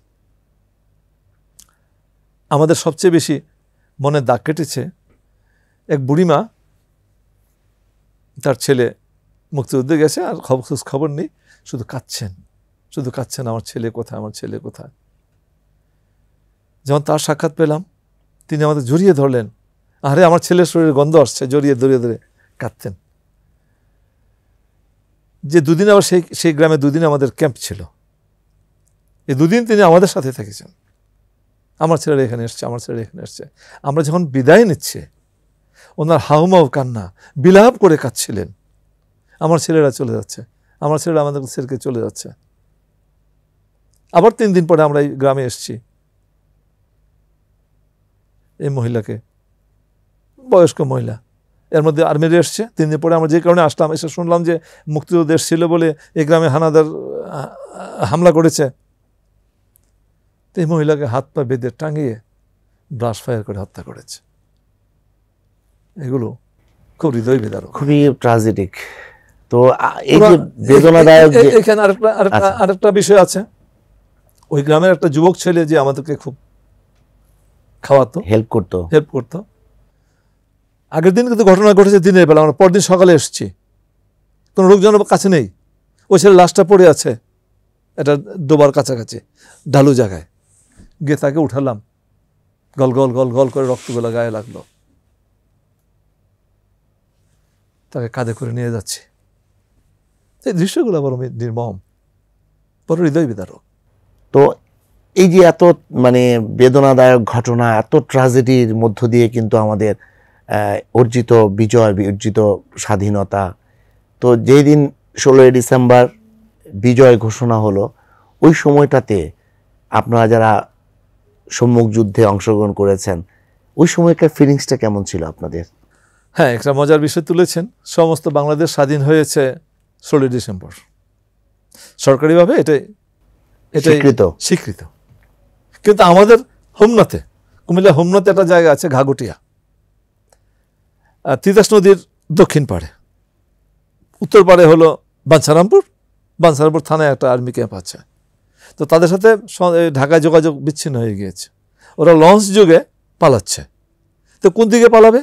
আমাদের সবচেয়ে বেশি মনে দাগ কেটেছে এক বুড়িমা তার ছেলে মুক্তিযুদ্ধে গেছে আর খবর খবর নেই শুধু কাঁদছেন শুধু কাঁদছেন আমার ছেলে কোথায় আমার ছেলে কোথায় যখন তার সাক্ষাৎ পেলাম তিনি আমাদের জড়িয়ে ধরলেন আরে আমার ছেলের শরীরে গন্ধ আসছে জড়িয়ে দড়িয়ে ধরে কাঁদতেন যে দুদিন আবার সেই সেই গ্রামে দুদিন আমাদের ক্যাম্প ছিল এই দুদিন তিনি আমাদের সাথে থেকেছেন আমার ছেলেরা এখানে এসছে আমার ছেলেরা এখানে এসছে আমরা যখন বিদায় নিচ্ছে ওনার হাউমাও কান্না বিলাপ করে কাঁদছিলেন আমার ছেলেরা চলে যাচ্ছে আমার ছেলেরা আমাদের ছেলেকে চলে যাচ্ছে আবার তিন দিন পরে আমরা এই গ্রামে এসছি এই মহিলাকে বয়স্ক মহিলা এর মধ্যে আর্মিরা এসছে তিন দিন পরে আমরা যে কারণে আসলাম এসে শুনলাম যে মুক্তিযোদ্ধা ছিল বলে এই গ্রামে হানাদার হামলা করেছে এই মহিলাকে হাত পা বেঁধে টাঙিয়ে ব্রাশ ফায়ার করে হত্যা করেছে এগুলো খুব হৃদয় বিদারক খুবই ট্রাজেডিক তো এই যে বেদনাদায়ক এখানে আরেকটা আচ্ছা। আরেকটা বিষয় আছে ওই গ্রামের একটা যুবক ছেলে যে আমাদেরকে খুব খাওয়াতো হেল্প করতো হেল্প করতো আগের দিন কিন্তু ঘটনা ঘটেছে দিনের বেলা আমরা পরদিন সকালে এসেছি কোনো লোকজন কাছে নেই ওই ছেলে লাশটা পড়ে আছে এটা ডোবার কাছাকাছি ঢালু জায়গায় গিয়ে তাকে উঠালাম গল গল গল গল করে রক্তগুলো গায়ে লাগলো তাকে কাঁধে করে নিয়ে যাচ্ছে এই দৃশ্যগুলো বড় নির্মম বড় হৃদয় বিদারক তো এই যে এত মানে বেদনাদায়ক ঘটনা এত ট্রাজেডির মধ্য দিয়ে কিন্তু আমাদের অর্জিত বিজয় অর্জিত স্বাধীনতা তো যেই দিন ষোলোই ডিসেম্বর বিজয় ঘোষণা হলো ওই সময়টাতে আপনারা যারা সম্মুখ যুদ্ধে অংশগ্রহণ করেছেন ওই সময়কার ফিলিংসটা কেমন ছিল আপনাদের হ্যাঁ একটা মজার বিষয় তুলেছেন সমস্ত বাংলাদেশ স্বাধীন হয়েছে ষোলোই ডিসেম্বর সরকারিভাবে এটাই এটাই স্বীকৃত কিন্তু আমাদের হোমনাথে কুমিল্লা হোমনাথে একটা জায়গা আছে ঘাগুটিয়া তিতাস নদীর দক্ষিণ পাড়ে উত্তর পাড়ে হলো বাঞ্ছারামপুর বাঞ্ছারামপুর থানায় একটা আর্মি ক্যাম্প আছে তো তাদের সাথে ঢাকায় যোগাযোগ বিচ্ছিন্ন হয়ে গিয়েছে ওরা লঞ্চ যুগে পালাচ্ছে তো কোন দিকে পালাবে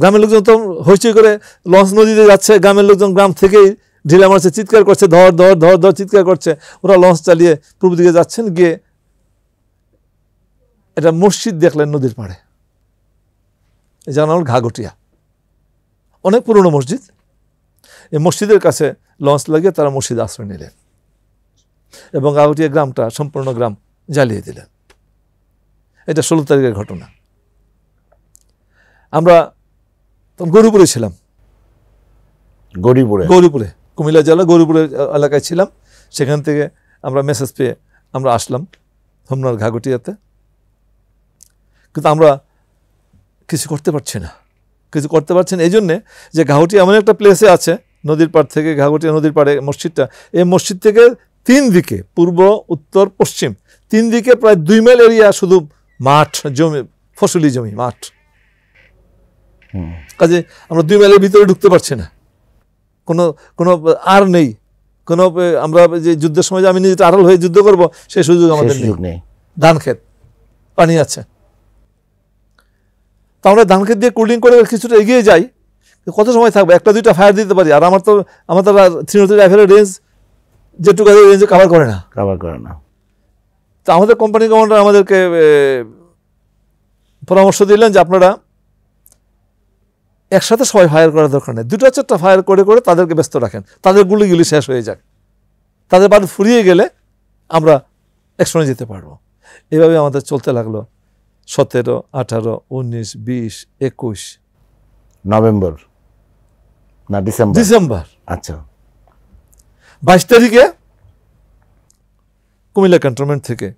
গ্রামের লোকজন তো হইচই করে লঞ্চ নদীতে যাচ্ছে গ্রামের লোকজন গ্রাম থেকেই ঢিলা মারছে চিৎকার করছে ধর ধর ধর ধর চিৎকার করছে ওরা লঞ্চ চালিয়ে পূর্ব দিকে যাচ্ছেন গিয়ে এটা মসজিদ দেখলেন নদীর পাড়ে যার হল ঘাঘটিয়া অনেক পুরনো মসজিদ এই মসজিদের কাছে লঞ্চ লাগিয়ে তারা মসজিদ আশ্রয় নিলেন এবং ঘাঘটিয়া গ্রামটা সম্পূর্ণ গ্রাম জ্বালিয়ে দিলেন এটা ষোলো তারিখের ঘটনা আমরা তখন গরুপুরে ছিলাম গরিপুরে গরিপুরে কুমিল্লা জেলা গৌরীপুরের এলাকায় ছিলাম সেখান থেকে আমরা মেসেজ পেয়ে আমরা আসলাম হোমনার ঘাগটিয়াতে কিন্তু আমরা কিছু করতে পারছি না কিছু করতে পারছি না এই জন্যে যে ঘাঘটি এমন একটা প্লেসে আছে নদীর পাড় থেকে ঘাঘটিয়া নদীর পাড়ে মসজিদটা এই মসজিদ থেকে তিন দিকে পূর্ব উত্তর পশ্চিম তিন দিকে প্রায় দুই মাইল এরিয়া শুধু মাঠ জমি ফসলি জমি মাঠ কাজে আমরা দুই মাইলের ভিতরে ঢুকতে পারছি না কোনো কোনো আর নেই কোনো আমরা যে যুদ্ধের সময় যে আমি নিজে আড়াল হয়ে যুদ্ধ করব সেই সুযোগ আমাদের নেই ধান ক্ষেত পানি আছে তো আমরা ধান ক্ষেত দিয়ে কুলিং করে কিছুটা এগিয়ে যাই কত সময় থাকবে একটা দুইটা ফায়ার দিতে পারি আর আমার তো আমার তো থ্রি নতুন রাইফেলের রেঞ্জ যেটুকু আছে রেঞ্জে কাভার করে না কাভার করে না তো আমাদের কোম্পানি কমান্ডার আমাদেরকে পরামর্শ দিলেন যে আপনারা একসাথে সবাই ফায়ার করার দরকার নেই দুটো চারটা ফায়ার করে করে তাদেরকে ব্যস্ত রাখেন তাদের গুলিগুলি শেষ হয়ে যাক তাদের বাদ ফুরিয়ে গেলে আমরা একসঙ্গে যেতে পারবো এভাবে আমাদের চলতে লাগলো সতেরো আঠারো উনিশ বিশ একুশ নভেম্বর না ডিসেম্বর ডিসেম্বর আচ্ছা বাইশ তারিখে কুমিল্লা ক্যান্টনমেন্ট থেকে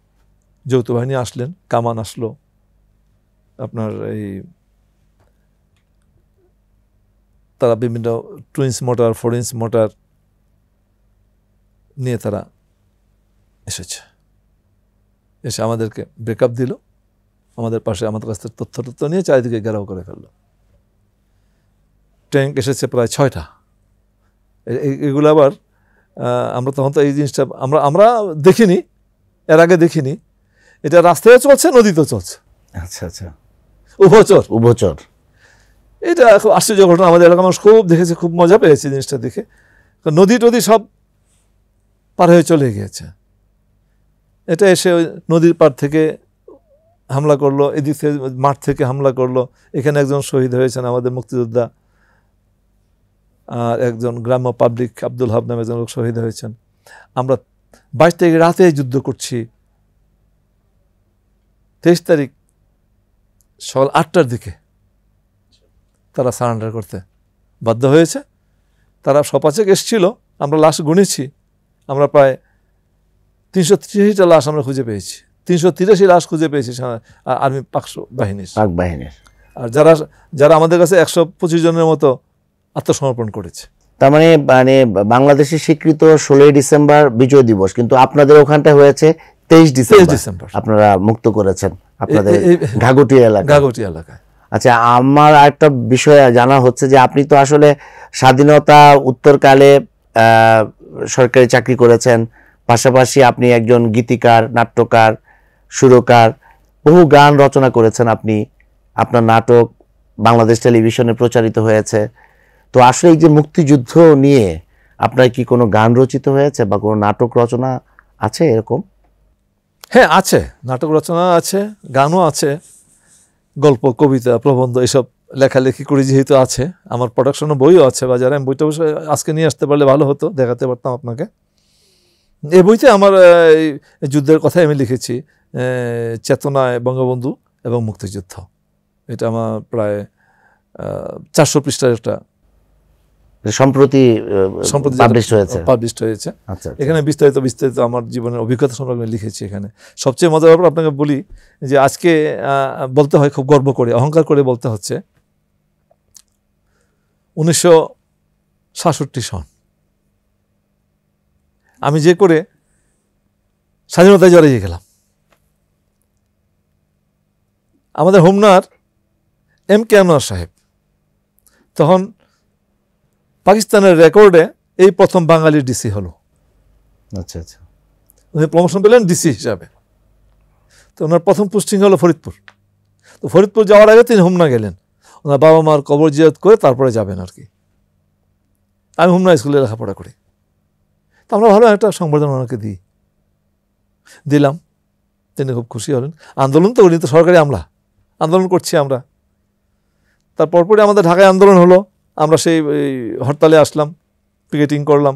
যৌথ বাহিনী আসলেন কামান আসলো আপনার এই তারা বিভিন্ন two inch motor four inch motor নিয়ে তারা এসেছে এসে আমাদেরকে ব্রেকআপ দিল আমাদের পাশে আমাদের কাছ থেকে তথ্য তথ্য নিয়ে চারিদিকে ঘেরাও করে ফেললো ট্যাঙ্ক এসেছে প্রায় ছয়টা এগুলো আবার আমরা তখন তো এই জিনিসটা আমরা আমরা দেখিনি এর আগে দেখিনি এটা রাস্তায় চলছে নদীতেও চলছে আচ্ছা আচ্ছা উভচর উভচর এটা খুব আশ্চর্য ঘটনা আমাদের এলাকার মানুষ খুব দেখেছে খুব মজা পেয়েছে জিনিসটা দেখে নদী টদী সব পার হয়ে চলে গিয়েছে এটা এসে নদীর পার থেকে হামলা করলো এদিক থেকে মাঠ থেকে হামলা করলো এখানে একজন শহীদ হয়েছেন আমাদের মুক্তিযোদ্ধা আর একজন গ্রাম্য পাবলিক আব্দুল হাব নামে একজন লোক শহীদ হয়েছেন আমরা বাইশ তারিখ রাতে যুদ্ধ করছি তেইশ তারিখ সকাল আটটার দিকে তারা সারেন্ডার করতে বাধ্য হয়েছে তারা সপাচেক এসছিল আমরা লাশ গুনেছি আমরা প্রায় তিনশো তিরাশিটা লাশ আমরা খুঁজে পেয়েছি তিনশো তিরাশি লাশ খুঁজে পেয়েছি আর্মি পাক বাহিনীর পাক বাহিনীর আর যারা যারা আমাদের কাছে একশো পঁচিশ জনের মতো আত্মসমর্পণ করেছে তার মানে মানে বাংলাদেশে স্বীকৃত ষোলোই ডিসেম্বর বিজয় দিবস কিন্তু আপনাদের ওখানটা হয়েছে তেইশ ডিসেম্বর আপনারা মুক্ত করেছেন আপনাদের ঘাগুটি এলাকা ঘাগুটি এলাকায় আচ্ছা আমার একটা বিষয় জানা হচ্ছে যে আপনি তো আসলে স্বাধীনতা উত্তরকালে সরকারি চাকরি করেছেন পাশাপাশি আপনি একজন গীতিকার নাট্যকার সুরকার বহু গান রচনা করেছেন আপনি আপনার নাটক বাংলাদেশ টেলিভিশনে প্রচারিত হয়েছে তো আসলে এই যে মুক্তিযুদ্ধ নিয়ে আপনার কি কোনো গান রচিত হয়েছে বা কোনো নাটক রচনা আছে এরকম হ্যাঁ আছে নাটক রচনা আছে গানও আছে গল্প কবিতা প্রবন্ধ এসব লেখালেখি করে যেহেতু আছে আমার প্রোডাকশনও বইও আছে বাজারে আমি বইটা অবশ্যই আজকে নিয়ে আসতে পারলে ভালো হতো দেখাতে পারতাম আপনাকে এ বইতে আমার যুদ্ধের কথাই আমি লিখেছি চেতনায় বঙ্গবন্ধু এবং মুক্তিযুদ্ধ এটা আমার প্রায় চারশো পৃষ্ঠার একটা সম্প্রতি সম্প্রতি পাবলিশ হয়েছে পাবলিশ হয়েছে আচ্ছা, আচ্ছা। এখানে বিস্তারিত বিস্তারিত আমার জীবনের অভিজ্ঞতা সম্পর্কে লিখেছি এখানে সবচেয়ে মজার ব্যাপার আপনাকে বলি যে আজকে বলতে হয় খুব গর্ব করে অহংকার করে বলতে হচ্ছে উনিশশো সাতষট্টি সন আমি যে করে স্বাধীনতায় জড়িয়ে গেলাম আমাদের হোমনার এম কে সাহেব তখন পাকিস্তানের রেকর্ডে এই প্রথম বাঙালি ডিসি হলো আচ্ছা আচ্ছা উনি প্রমোশন পেলেন ডিসি হিসাবে তো ওনার প্রথম পোস্টিং হলো ফরিদপুর তো ফরিদপুর যাওয়ার আগে তিনি হুমনা গেলেন ওনার বাবা মার কবর জিয়াত করে তারপরে যাবেন আর কি আমি হুমনা স্কুলে লেখাপড়া করি তো আমরা ভালো একটা সংবর্ধনা ওনাকে দিই দিলাম তিনি খুব খুশি হলেন আন্দোলন তো উনি তো সরকারি আমলা আন্দোলন করছি আমরা তারপর পরে আমাদের ঢাকায় আন্দোলন হলো আমরা সেই হরতালে আসলাম পিকেটিং করলাম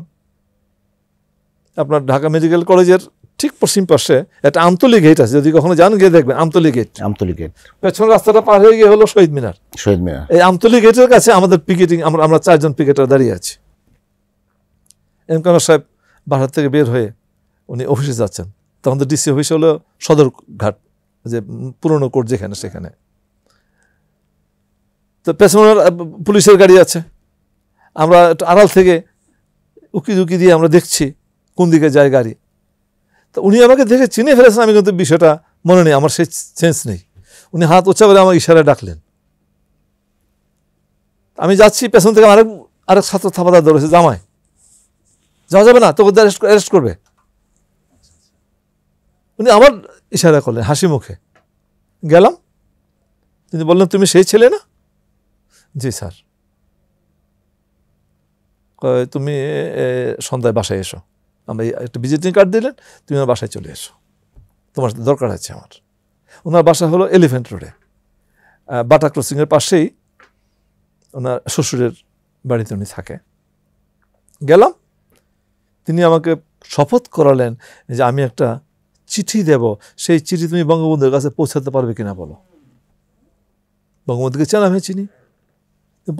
আপনার ঢাকা মেডিকেল কলেজের ঠিক পশ্চিম পাশে একটা আমতলি গেট আছে যদি কখনো যান গিয়ে দেখবেন আমতলি গেট আমতলি গেট পেছন রাস্তাটা পার হয়ে গিয়ে হলো শহীদ মিনার শহীদ মিনার এই আমতলি গেটের কাছে আমাদের পিকেটিং আমরা আমরা চারজন পিকেটার দাঁড়িয়ে আছি এম এমকানা সাহেব বাসার থেকে বের হয়ে উনি অফিসে যাচ্ছেন তখন তো ডিসি অফিস হলো সদরঘাট যে পুরনো কোর্ট যেখানে সেখানে তো পেছনের পুলিশের গাড়ি আছে আমরা আড়াল থেকে উকি ঝুঁকি দিয়ে আমরা দেখছি কোন দিকে যায় গাড়ি তো উনি আমাকে দেখে চিনে ফেলেছেন আমি কিন্তু বিষয়টা মনে নেই আমার সেই চেঞ্জ নেই উনি হাত উচ্চা করে আমার ইশারায় ডাকলেন আমি যাচ্ছি পেছন থেকে আরেক আরেক ছাত্র থাপাদার ধরেছে জামায় যাওয়া যাবে না তোকে অ্যারেস্ট করবে উনি আবার ইশারা করলেন হাসি মুখে গেলাম তিনি বললেন তুমি সেই ছেলে না জি স্যার তুমি সন্ধ্যায় বাসায় এসো আমরা একটা ভিজিটিং কার্ড দিলেন তুমি আমার বাসায় চলে এসো তোমার দরকার আছে আমার ওনার বাসা হলো এলিফেন্ট রোডে বাটা ক্রসিংয়ের পাশেই ওনার শ্বশুরের বাড়িতে উনি থাকে গেলাম তিনি আমাকে শপথ করালেন যে আমি একটা চিঠি দেব সেই চিঠি তুমি বঙ্গবন্ধুর কাছে পৌঁছাতে পারবে কিনা বলো বঙ্গবন্ধুকে চেন আমি চিনি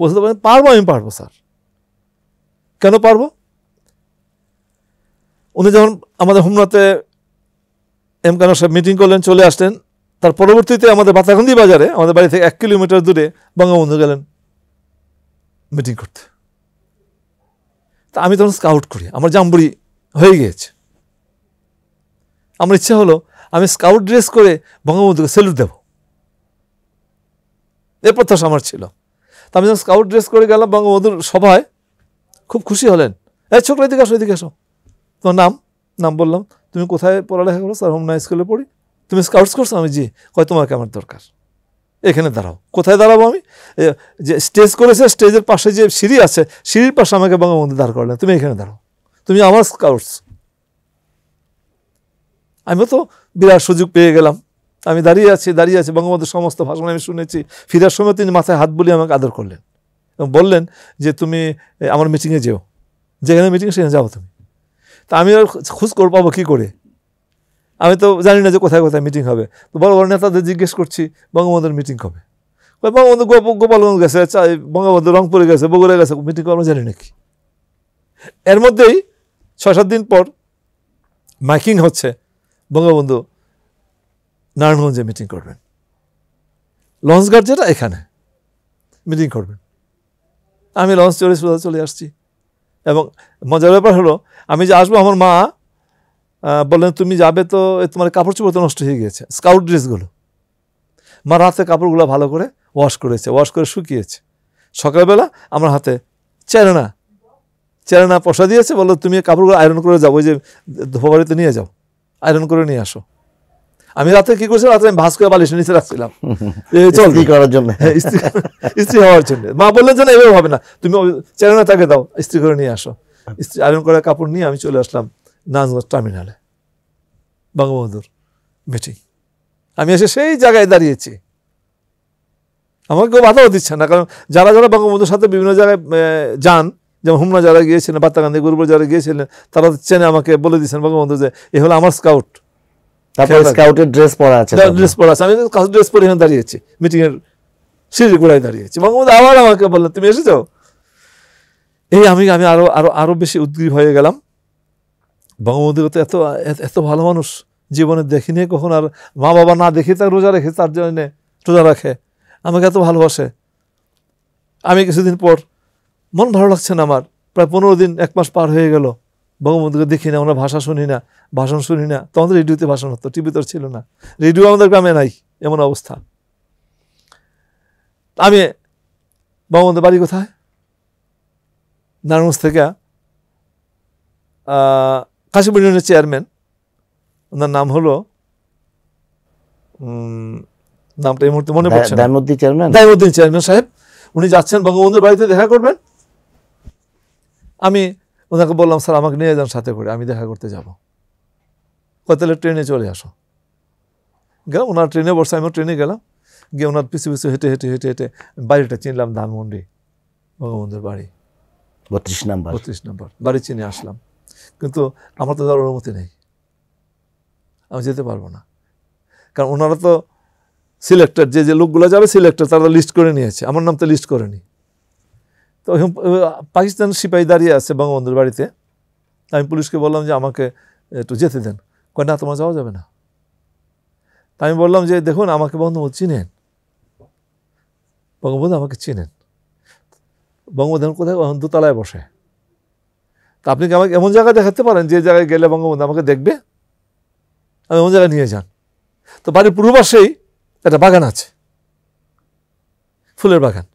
বলতে পারেন পারবো আমি পারবো স্যার কেন পারবো উনি যখন আমাদের হোমনাথে এম কেন সাহেব মিটিং করলেন চলে আসলেন তার পরবর্তীতে আমাদের বাতাখন্দি বাজারে আমাদের বাড়ি থেকে এক কিলোমিটার দূরে বঙ্গবন্ধু গেলেন মিটিং করতে তা আমি তখন স্কাউট করি আমার জাম্বুরি হয়ে গিয়েছে আমার ইচ্ছা হলো আমি স্কাউট ড্রেস করে বঙ্গবন্ধুকে সেলুট দেব এ প্রত্যাশা আমার ছিল তা আমি যখন স্কাউট ড্রেস করে গেলাম বঙ্গবন্ধুর সভায় খুব খুশি হলেন এই ছোকরা এদিকে আসো এদিকে আসো তোমার নাম নাম বললাম তুমি কোথায় পড়ালেখা করো স্যার হোমনা স্কুলে পড়ি তুমি স্কাউটস করছো আমি জি কয় তোমাকে আমার দরকার এখানে দাঁড়াও কোথায় দাঁড়াবো আমি যে স্টেজ করেছে স্টেজের পাশে যে সিঁড়ি আছে সিঁড়ির পাশে আমাকে বঙ্গবন্ধু দাঁড় করলেন তুমি এখানে দাঁড়াও তুমি আমার স্কাউটস আমিও তো বিরাট সুযোগ পেয়ে গেলাম আমি দাঁড়িয়ে আছি দাঁড়িয়ে আছি বঙ্গবন্ধুর সমস্ত ভাষণ আমি শুনেছি ফিরার সময় তিনি মাথায় হাত বলিয়ে আমাকে আদর করলেন এবং বললেন যে তুমি আমার মিটিংয়ে যেও যেখানে মিটিং সেখানে যাও তুমি তা আমি আর খোঁজ কর পাবো কী করে আমি তো জানি না যে কোথায় কোথায় মিটিং হবে তো বড় বড় নেতাদের জিজ্ঞেস করছি বঙ্গবন্ধুর মিটিং হবে বঙ্গবন্ধু গোপালগঞ্জ গেছে বঙ্গবন্ধু রংপুরে গেছে বগুড়া গেছে মিটিং আমরা জানি নাকি এর মধ্যেই ছয় সাত দিন পর মাইকিং হচ্ছে বঙ্গবন্ধু নারায়ণগঞ্জে মিটিং করবেন লঞ্চঘাট যেটা এখানে মিটিং করবেন আমি লঞ্চ চড়ে সোজা চলে আসছি এবং মজার ব্যাপার হলো আমি যে আসবো আমার মা বললেন তুমি যাবে তো তোমার কাপড় চোপড় তো নষ্ট হয়ে গিয়েছে স্কাউট ড্রেসগুলো মা রাতে কাপড়গুলো ভালো করে ওয়াশ করেছে ওয়াশ করে শুকিয়েছে সকালবেলা আমার হাতে চেরেনা চেরেনা পশা দিয়েছে বললো তুমি কাপড়গুলো আয়রন করে যাবো ওই যে ধোপাবাড়িতে নিয়ে যাও আয়রন করে নিয়ে আসো আমি রাতে কি করছিলাম রাতে আমি ভাস করে বালিশের নিচে রাখছিলাম চল কি করার জন্য হ্যাঁ, স্ত্রী হওয়ার জন্য মা বললেন যে না এভাবে হবে না তুমি চ্যানেলে তাকে দাও স্ত্রী করে নিয়ে আসো স্ত্রী আয়রন করে কাপড় নিয়ে আমি চলে আসলাম নাজগঞ্জ টার্মিনালে বঙ্গবন্ধুর মিটিং আমি এসে সেই জায়গায় দাঁড়িয়েছি আমাকে কেউ বাধাও দিচ্ছে না কারণ যারা যারা বঙ্গবন্ধুর সাথে বিভিন্ন জায়গায় যান যেমন হুমনা যারা গিয়েছিলেন বাত্তা গান্ধী গুরুপুর যারা গিয়েছিলেন তারা চেনে আমাকে বলে দিচ্ছেন বঙ্গবন্ধু যে এ হলো আমার স্কাউট তারপর স্কাউটের ড্রেস পরা আছে ড্রেস পরা আছে আমি কাজ ড্রেস পরে এখানে মিটিং এর গোড়ায় বঙ্গবন্ধু আবার আমাকে বললেন তুমি এসেছো এই আমি আমি আরো আরো আরো বেশি হয়ে গেলাম বঙ্গবন্ধুর তো এত এত ভালো মানুষ জীবনে দেখিনি কখন আর মা বাবা না দেখে তার রোজা রেখে তার জন্য রোজা রাখে আমাকে এত ভালোবাসে আমি কিছুদিন পর মন ভালো লাগছে না আমার প্রায় পনেরো দিন এক মাস পার হয়ে গেল বঙ্গবন্ধুকে দেখি না আমরা ভাষা শুনি না ভাষণ শুনি না তখন রেডিওতে ভাষণ হতো তো ছিল না রেডিও আমাদের গ্রামে নাই এমন অবস্থা আমি বঙ্গবন্ধু বাড়ি কোথায় নারায়ণগঞ্জ থেকে কাশিম ইউনিয়নের চেয়ারম্যান ওনার নাম হলো নামটা এই মুহূর্তে মনে পড়ছে চেয়ারম্যান সাহেব উনি যাচ্ছেন বঙ্গবন্ধুর বাড়িতে দেখা করবেন আমি ওনাকে বললাম স্যার আমাকে নিয়ে যান সাথে করে আমি দেখা করতে যাব তাহলে ট্রেনে চলে আসো গেলাম ওনার ট্রেনে বসে আমিও ট্রেনে গেলাম গিয়ে ওনার পিছু পিছু হেঁটে হেঁটে হেঁটে হেঁটে বাড়িটা চিনলাম ধানমন্ডি ভগবন্ধুর বাড়ি বত্রিশ নম্বর বত্রিশ নম্বর বাড়ি চিনে আসলাম কিন্তু আমার তো তার অনুমতি নেই আমি যেতে পারবো না কারণ ওনারা তো সিলেক্টর যে যে লোকগুলো যাবে সিলেক্টর তারা লিস্ট করে নিয়েছে আমার নাম তো লিস্ট করে নিই তো পাকিস্তান সিপাহী দাঁড়িয়ে আছে বঙ্গবন্ধুর বাড়িতে আমি পুলিশকে বললাম যে আমাকে একটু যেতে দেন কয় না তোমার যাওয়া যাবে না তা আমি বললাম যে দেখুন আমাকে বঙ্গবন্ধু চিনেন বঙ্গবন্ধু আমাকে চিনেন বঙ্গবন্ধু কোথায় দোতলায় বসে তা আপনি কি আমাকে এমন জায়গা দেখাতে পারেন যে জায়গায় গেলে বঙ্গবন্ধু আমাকে দেখবে আমি এমন জায়গায় নিয়ে যান তো বাড়ির পূর্বপাশেই একটা বাগান আছে ফুলের বাগান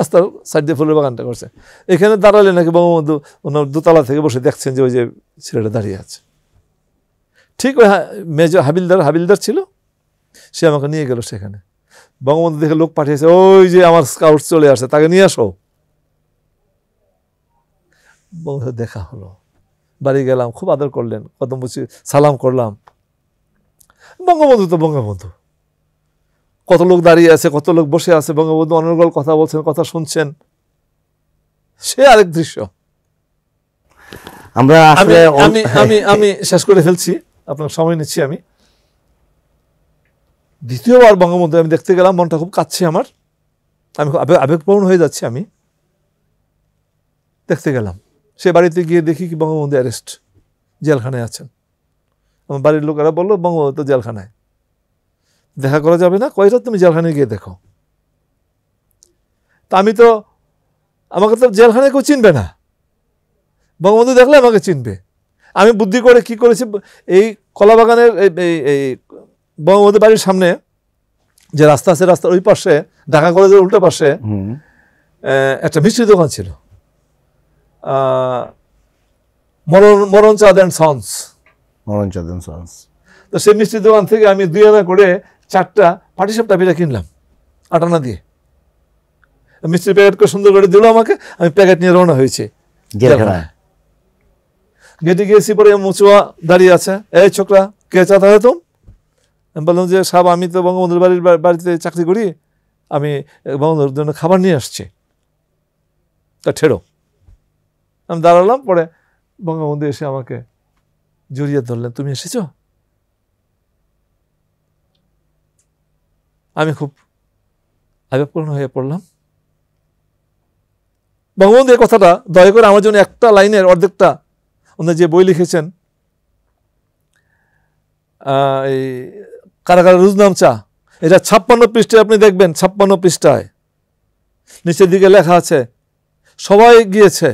রাস্তার সাইড দিয়ে ফুলের বাগানটা করছে এখানে দাঁড়ালে নাকি বঙ্গবন্ধু ওনার দোতলা থেকে বসে দেখছেন যে ওই যে ছেলেটা দাঁড়িয়ে আছে ঠিক ওই মেজর হাবিলদার হাবিলদার ছিল সে আমাকে নিয়ে গেল সেখানে বঙ্গবন্ধু দেখে লোক পাঠিয়েছে ওই যে আমার স্কাউট চলে আসে তাকে নিয়ে আসো বঙ্গবন্ধু দেখা হলো বাড়ি গেলাম খুব আদর করলেন কত বুঝি সালাম করলাম বঙ্গবন্ধু তো বঙ্গবন্ধু কত লোক দাঁড়িয়ে আছে কত লোক বসে আছে বঙ্গবন্ধু অনর্গল কথা বলছেন কথা শুনছেন সে আরেক দৃশ্য আমরা আমি আমি আমি শেষ করে ফেলছি আপনার সময় নিচ্ছি আমি দ্বিতীয়বার বঙ্গবন্ধু আমি দেখতে গেলাম মনটা খুব কাঁদছে আমার আমি আবেগপ্রবণ হয়ে যাচ্ছি আমি দেখতে গেলাম সে বাড়িতে গিয়ে দেখি কি বঙ্গবন্ধু অ্যারেস্ট জেলখানায় আছেন আমার বাড়ির লোকেরা বললো বঙ্গবন্ধু তো জেলখানায় দেখা করা যাবে না কয়েকটা তুমি জেলখানায় গিয়ে দেখো তা আমি তো আমাকে তো জেলখানায় কেউ চিনবে না বঙ্গবন্ধু দেখলে আমাকে চিনবে আমি বুদ্ধি করে কি করেছি এই কলাবাগানের এই বঙ্গবন্ধু বাড়ির সামনে যে রাস্তা আছে রাস্তার ওই পাশে ঢাকা কলেজের উল্টো পাশে একটা মিষ্টির দোকান ছিল মরণ মরণ চাঁদ অ্যান্ড সন্স মরণ চাঁদ অ্যান্ড সন্স তো সেই মিষ্টির দোকান থেকে আমি দুই আনা করে চারটা পাটিসাপটা পিঠা কিনলাম আটানা দিয়ে মিস্ত্রি প্যাকেট করে সুন্দর করে দিল আমাকে আমি প্যাকেট নিয়ে রওনা হয়েছে গেটে গিয়েছি পরে মুচুয়া দাঁড়িয়ে আছে এই ছোকরা কে চা তাহলে তুম আমি বললাম যে সাব আমি তো বঙ্গবন্ধুর বাড়ির বাড়িতে চাকরি করি আমি বঙ্গবন্ধুর জন্য খাবার নিয়ে আসছি তা ঠেড়ো আমি দাঁড়ালাম পরে বঙ্গবন্ধু এসে আমাকে জড়িয়ে ধরলেন তুমি এসেছো আমি খুব আবেগপূর্ণ হয়ে পড়লাম বঙ্গবন্ধু এই কথাটা দয়া করে আমার জন্য একটা লাইনের অর্ধেকটা উনি যে বই লিখেছেন এই কারাগার চা এটা ছাপ্পান্ন পৃষ্ঠায় আপনি দেখবেন ছাপ্পান্ন পৃষ্ঠায় নিচের দিকে লেখা আছে সবাই গিয়েছে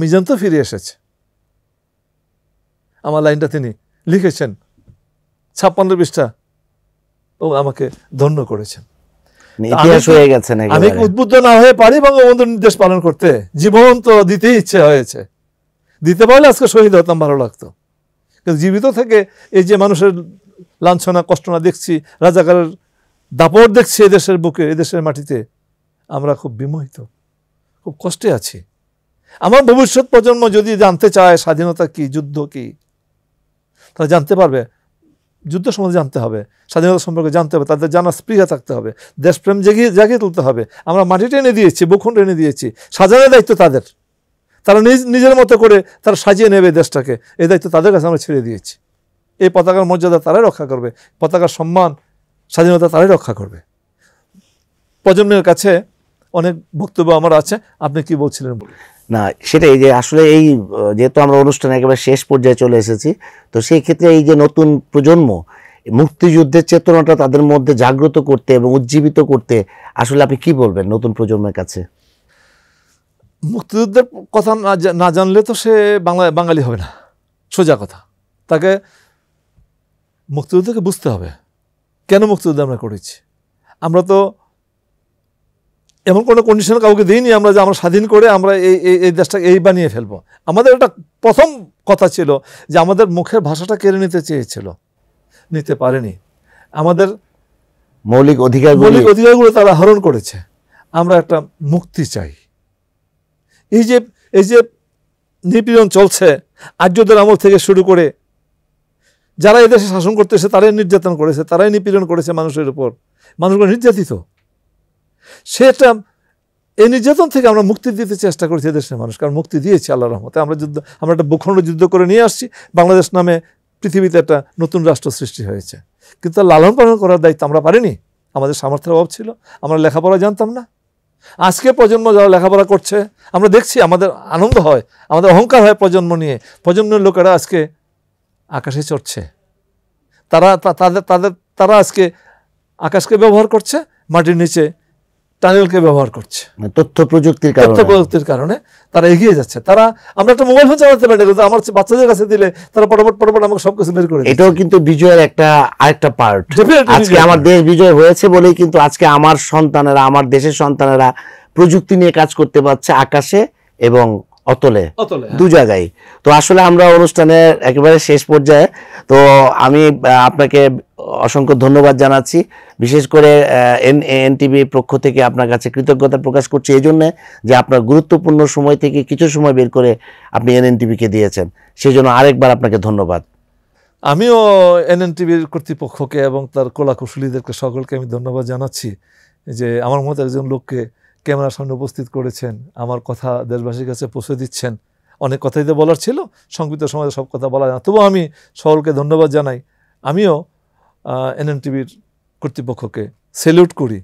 মিজান তো ফিরে এসেছে আমার লাইনটা তিনি লিখেছেন ছাপ্পান্ন পৃষ্ঠা ও আমাকে ধন্য করেছেন মানে ইতিহাস হয়ে গেছে আমি উদ্বুদ্ধ না হয়ে পারি বঙ্গবন্ধুর নির্দেশ পালন করতে জীবন তো দিতে ইচ্ছে হয়েছে দিতে পারলে আজকে শহীদ হতাম ভালো লাগতো কিন্তু জীবিত থেকে এই যে মানুষের লাঞ্ছনা কষ্টনা দেখছি রাজাকারের দাপট দেখছি এদেশের বুকে এদেশের মাটিতে আমরা খুব বিমোহিত খুব কষ্টে আছি আমার ভবিষ্যৎ প্রজন্ম যদি জানতে চায় স্বাধীনতা কি যুদ্ধ কি তারা জানতে পারবে যুদ্ধ সম্বন্ধে জানতে হবে স্বাধীনতা সম্পর্কে জানতে হবে তাদের জানা স্পৃহা থাকতে হবে দেশপ্রেম জাগিয়ে জাগিয়ে তুলতে হবে আমরা মাটি টেনে দিয়েছি ভূখণ্ড এনে দিয়েছি সাজানোর দায়িত্ব তাদের তারা নিজ নিজের মতো করে তারা সাজিয়ে নেবে দেশটাকে এই দায়িত্ব তাদের কাছে আমরা ছেড়ে দিয়েছি এই পতাকার মর্যাদা তারাই রক্ষা করবে পতাকার সম্মান স্বাধীনতা তারাই রক্ষা করবে প্রজন্মের কাছে অনেক বক্তব্য আমার আছে আপনি কি বলছিলেন বলে না সেটাই যে আসলে এই যেহেতু আমরা অনুষ্ঠানে একেবারে শেষ পর্যায়ে চলে এসেছি তো সেই ক্ষেত্রে এই যে নতুন প্রজন্ম মুক্তিযুদ্ধের চেতনাটা তাদের মধ্যে জাগ্রত করতে এবং উজ্জীবিত করতে আসলে আপনি কি বলবেন নতুন প্রজন্মের কাছে মুক্তিযুদ্ধের কথা না জানলে তো সে বাংলা বাঙালি হবে না সোজা কথা তাকে মুক্তিযুদ্ধকে বুঝতে হবে কেন মুক্তিযুদ্ধ আমরা করেছি আমরা তো এমন কোনো কন্ডিশন কাউকে দিইনি আমরা যে আমরা স্বাধীন করে আমরা এই এই এই দেশটা এই বানিয়ে ফেলবো আমাদের এটা প্রথম কথা ছিল যে আমাদের মুখের ভাষাটা কেড়ে নিতে চেয়েছিল নিতে পারেনি আমাদের মৌলিক অধিকার মৌলিক অধিকারগুলো তারা হরণ করেছে আমরা একটা মুক্তি চাই এই যে এই যে নিপীড়ন চলছে আর্যদের আমল থেকে শুরু করে যারা এদেশে শাসন করতেছে তারাই নির্যাতন করেছে তারাই নিপীড়ন করেছে মানুষের উপর মানুষগুলো নির্যাতিত সেটা এই নির্যাতন থেকে আমরা মুক্তি দিতে চেষ্টা করেছি দেশের মানুষ কারণ মুক্তি দিয়েছি আল্লাহ রহমতে আমরা যুদ্ধ আমরা একটা ভূখণ্ড যুদ্ধ করে নিয়ে আসছি বাংলাদেশ নামে পৃথিবীতে একটা নতুন রাষ্ট্র সৃষ্টি হয়েছে কিন্তু তার লালন পালন করার দায়িত্ব আমরা পারিনি আমাদের সামর্থ্যের অভাব ছিল আমরা লেখাপড়া জানতাম না আজকে প্রজন্ম যারা লেখাপড়া করছে আমরা দেখছি আমাদের আনন্দ হয় আমাদের অহংকার হয় প্রজন্ম নিয়ে প্রজন্মের লোকেরা আজকে আকাশে চড়ছে তারা তাদের তাদের তারা আজকে আকাশকে ব্যবহার করছে মাটির নিচে টানেলকে ব্যবহার করছে মানে তথ্য প্রযুক্তির কারণে তথ্য প্রযুক্তির কারণে তারা এগিয়ে যাচ্ছে তারা আমরা একটা মোবাইল ফোন চালাতে পারি কিন্তু আমার বাচ্চাদের কাছে দিলে তারা পরবর্তী পটাপট আমাকে সবকিছু বের করে এটাও কিন্তু বিজয়ের একটা আরেকটা পার্ট আজকে আমার দেশ বিজয় হয়েছে বলেই কিন্তু আজকে আমার সন্তানেরা আমার দেশের সন্তানেরা প্রযুক্তি নিয়ে কাজ করতে পারছে আকাশে এবং অতলে হ্যাঁ। দু জায়গায় তো আসলে আমরা অনুষ্ঠানের একেবারে শেষ পর্যায়ে তো আমি আপনাকে অসংখ্য ধন্যবাদ জানাচ্ছি বিশেষ করে এন এনটিভি পক্ষ থেকে আপনার কাছে কৃতজ্ঞতা প্রকাশ করছি এই জন্যে যে আপনার গুরুত্বপূর্ণ সময় থেকে কিছু সময় বের করে আপনি এনএনটিভিকে দিয়েছেন সেই জন্য আরেকবার আপনাকে ধন্যবাদ আমিও টিভির কর্তৃপক্ষকে এবং তার কলা কুশলীদেরকে সকলকে আমি ধন্যবাদ জানাচ্ছি যে আমার মতো একজন লোককে ক্যামেরার সামনে উপস্থিত করেছেন আমার কথা দেশবাসীর কাছে পৌঁছে দিচ্ছেন অনেক কথাই তো বলার ছিল সংক্ষিপ্ত সমাজে সব কথা বলা যায় না তবুও আমি সকলকে ধন্যবাদ জানাই আমিও এনএনটিভির কর্তৃপক্ষকে সেলুট করি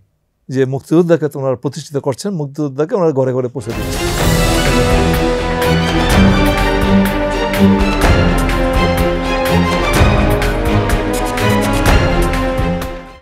যে মুক্তিযোদ্ধাকে তোমরা প্রতিষ্ঠিত করছেন মুক্তিযোদ্ধাকে ওনারা ঘরে ঘরে পৌঁছে দিচ্ছেন